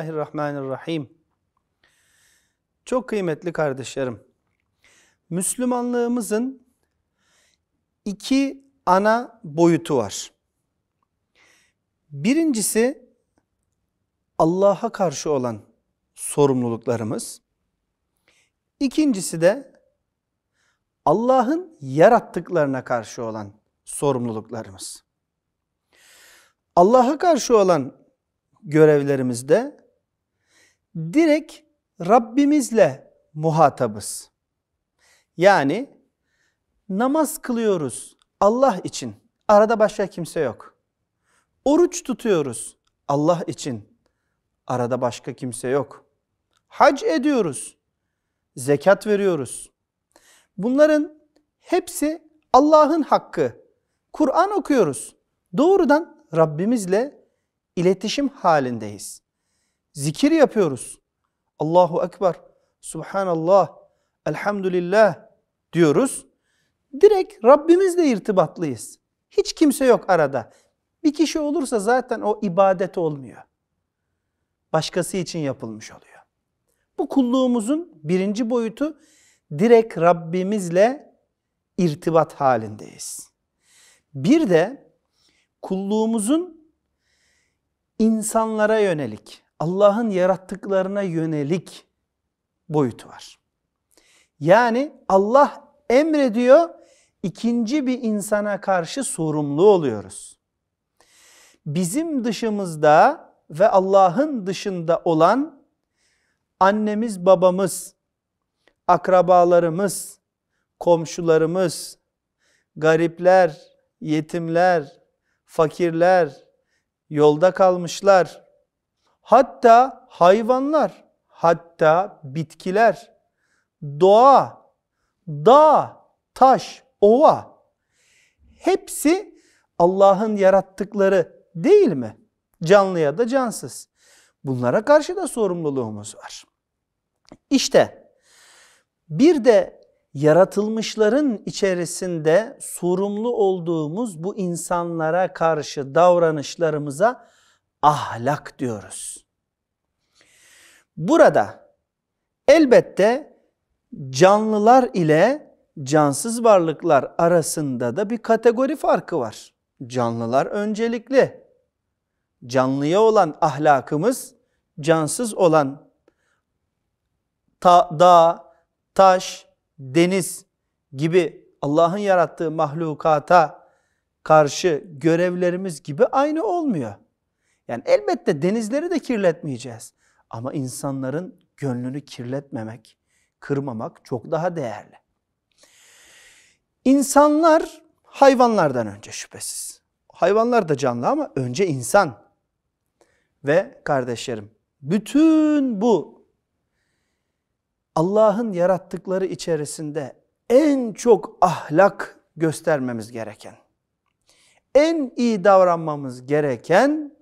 Bismillahirrahmanirrahim. Çok kıymetli kardeşlerim, Müslümanlığımızın iki ana boyutu var. Birincisi Allah'a karşı olan sorumluluklarımız. İkincisi de Allah'ın yarattıklarına karşı olan sorumluluklarımız. Allah'a karşı olan görevlerimizde direkt Rabbimizle muhatabız. Yani namaz kılıyoruz Allah için. Arada başka kimse yok. Oruç tutuyoruz Allah için. Arada başka kimse yok. Hac ediyoruz. Zekat veriyoruz. Bunların hepsi Allah'ın hakkı. Kur'an okuyoruz. Doğrudan Rabbimizle iletişim halindeyiz. Zikir yapıyoruz. Allahu Ekber, Subhanallah, Elhamdülillah diyoruz. Direkt Rabbimizle irtibatlıyız. Hiç kimse yok arada. Bir kişi olursa zaten o ibadet olmuyor. Başkası için yapılmış oluyor. Bu kulluğumuzun birinci boyutu direkt Rabbimizle irtibat halindeyiz. Bir de kulluğumuzun insanlara yönelik, Allah'ın yarattıklarına yönelik boyutu var. Yani Allah emrediyor, ikinci bir insana karşı sorumlu oluyoruz. Bizim dışımızda ve Allah'ın dışında olan annemiz, babamız, akrabalarımız, komşularımız, garipler, yetimler, fakirler, yolda kalmışlar, Hatta hayvanlar, hatta bitkiler, doğa, dağ, taş, ova hepsi Allah'ın yarattıkları değil mi? Canlı ya da cansız. Bunlara karşı da sorumluluğumuz var. İşte bir de yaratılmışların içerisinde sorumlu olduğumuz bu insanlara karşı davranışlarımıza ahlak diyoruz. Burada elbette canlılar ile cansız varlıklar arasında da bir kategori farkı var. Canlılar öncelikli. Canlıya olan ahlakımız cansız olan ta, dağ, taş, deniz gibi Allah'ın yarattığı mahlukata karşı görevlerimiz gibi aynı olmuyor. Yani elbette denizleri de kirletmeyeceğiz. Ama insanların gönlünü kirletmemek, kırmamak çok daha değerli. İnsanlar hayvanlardan önce şüphesiz. Hayvanlar da canlı ama önce insan. Ve kardeşlerim bütün bu Allah'ın yarattıkları içerisinde en çok ahlak göstermemiz gereken, en iyi davranmamız gereken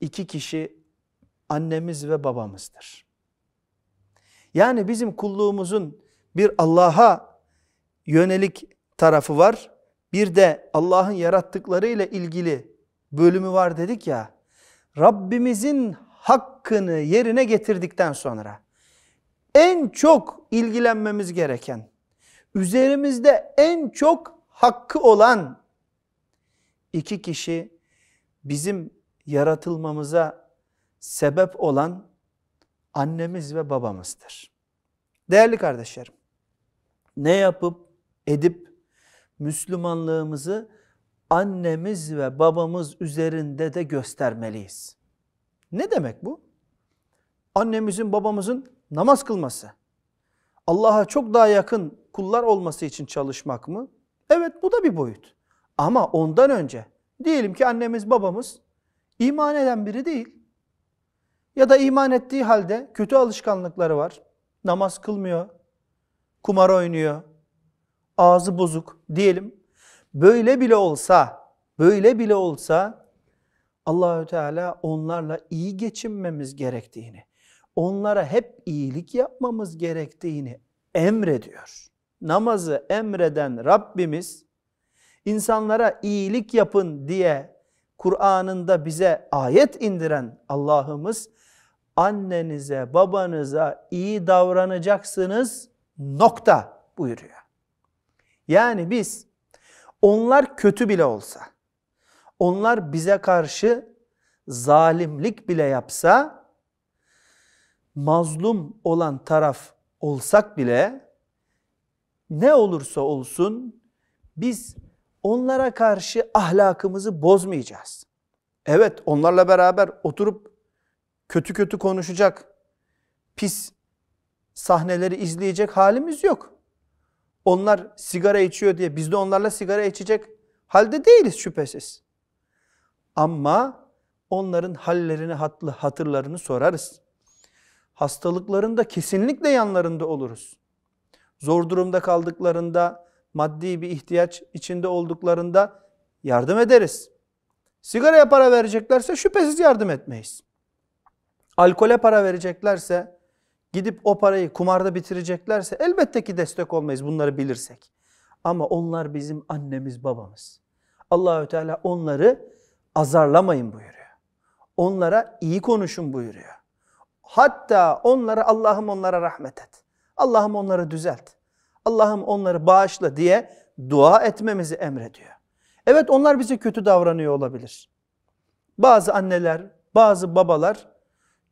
iki kişi annemiz ve babamızdır. Yani bizim kulluğumuzun bir Allah'a yönelik tarafı var. Bir de Allah'ın yarattıkları ile ilgili bölümü var dedik ya. Rabbimizin hakkını yerine getirdikten sonra en çok ilgilenmemiz gereken, üzerimizde en çok hakkı olan iki kişi bizim yaratılmamıza sebep olan annemiz ve babamızdır. Değerli kardeşlerim, ne yapıp edip Müslümanlığımızı annemiz ve babamız üzerinde de göstermeliyiz. Ne demek bu? Annemizin babamızın namaz kılması, Allah'a çok daha yakın kullar olması için çalışmak mı? Evet bu da bir boyut. Ama ondan önce diyelim ki annemiz babamız İman eden biri değil. Ya da iman ettiği halde kötü alışkanlıkları var. Namaz kılmıyor, kumar oynuyor, ağzı bozuk diyelim. Böyle bile olsa, böyle bile olsa Allahü Teala onlarla iyi geçinmemiz gerektiğini, onlara hep iyilik yapmamız gerektiğini emrediyor. Namazı emreden Rabbimiz insanlara iyilik yapın diye Kur'an'ında bize ayet indiren Allah'ımız annenize babanıza iyi davranacaksınız nokta buyuruyor. Yani biz onlar kötü bile olsa, onlar bize karşı zalimlik bile yapsa, mazlum olan taraf olsak bile ne olursa olsun biz onlara karşı ahlakımızı bozmayacağız. Evet onlarla beraber oturup kötü kötü konuşacak, pis sahneleri izleyecek halimiz yok. Onlar sigara içiyor diye biz de onlarla sigara içecek halde değiliz şüphesiz. Ama onların hallerini, hatlı, hatırlarını sorarız. Hastalıklarında kesinlikle yanlarında oluruz. Zor durumda kaldıklarında, maddi bir ihtiyaç içinde olduklarında yardım ederiz. Sigaraya para vereceklerse şüphesiz yardım etmeyiz. Alkole para vereceklerse, gidip o parayı kumarda bitireceklerse elbette ki destek olmayız bunları bilirsek. Ama onlar bizim annemiz babamız. Allahü Teala onları azarlamayın buyuruyor. Onlara iyi konuşun buyuruyor. Hatta onlara Allah'ım onlara rahmet et. Allah'ım onları düzelt. Allah'ım onları bağışla diye dua etmemizi emrediyor. Evet onlar bize kötü davranıyor olabilir. Bazı anneler, bazı babalar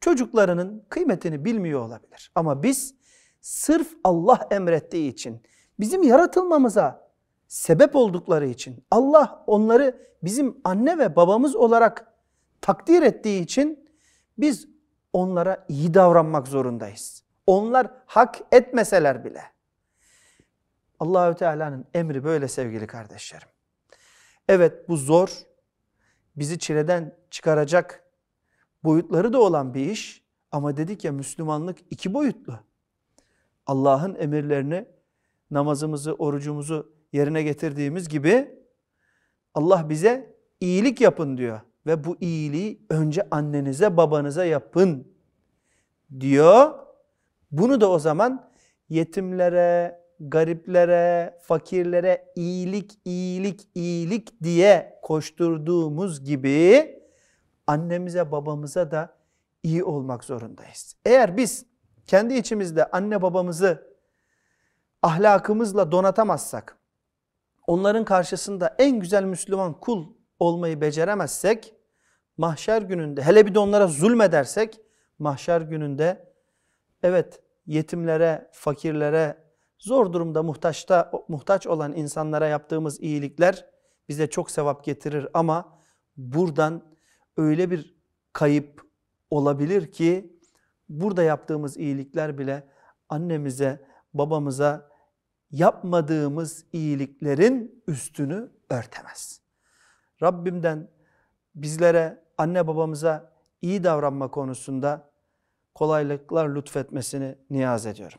çocuklarının kıymetini bilmiyor olabilir. Ama biz sırf Allah emrettiği için, bizim yaratılmamıza sebep oldukları için, Allah onları bizim anne ve babamız olarak takdir ettiği için biz onlara iyi davranmak zorundayız. Onlar hak etmeseler bile. Allahü Teala'nın emri böyle sevgili kardeşlerim. Evet bu zor, bizi çileden çıkaracak boyutları da olan bir iş. Ama dedik ya Müslümanlık iki boyutlu. Allah'ın emirlerini, namazımızı, orucumuzu yerine getirdiğimiz gibi Allah bize iyilik yapın diyor. Ve bu iyiliği önce annenize, babanıza yapın diyor. Bunu da o zaman yetimlere, gariplere, fakirlere iyilik, iyilik, iyilik diye koşturduğumuz gibi annemize, babamıza da iyi olmak zorundayız. Eğer biz kendi içimizde anne babamızı ahlakımızla donatamazsak, onların karşısında en güzel Müslüman kul olmayı beceremezsek, mahşer gününde, hele bir de onlara zulmedersek, mahşer gününde evet yetimlere, fakirlere, zor durumda muhtaçta muhtaç olan insanlara yaptığımız iyilikler bize çok sevap getirir ama buradan öyle bir kayıp olabilir ki burada yaptığımız iyilikler bile annemize, babamıza yapmadığımız iyiliklerin üstünü örtemez. Rabbimden bizlere, anne babamıza iyi davranma konusunda kolaylıklar lütfetmesini niyaz ediyorum.